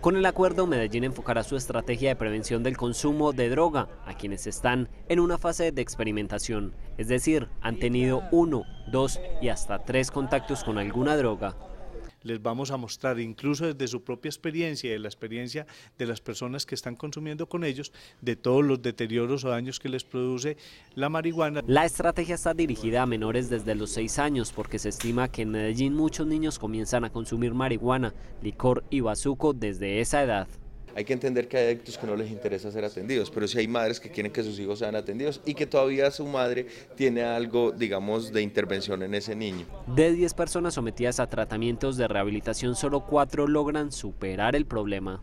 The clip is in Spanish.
Con el acuerdo, Medellín enfocará su estrategia de prevención del consumo de droga a quienes están en una fase de experimentación, es decir, han tenido uno, dos y hasta tres contactos con alguna droga les vamos a mostrar, incluso desde su propia experiencia y la experiencia de las personas que están consumiendo con ellos, de todos los deterioros o daños que les produce la marihuana. La estrategia está dirigida a menores desde los 6 años porque se estima que en Medellín muchos niños comienzan a consumir marihuana, licor y bazuco desde esa edad. Hay que entender que hay adictos que no les interesa ser atendidos, pero sí hay madres que quieren que sus hijos sean atendidos y que todavía su madre tiene algo, digamos, de intervención en ese niño. De 10 personas sometidas a tratamientos de rehabilitación, solo 4 logran superar el problema.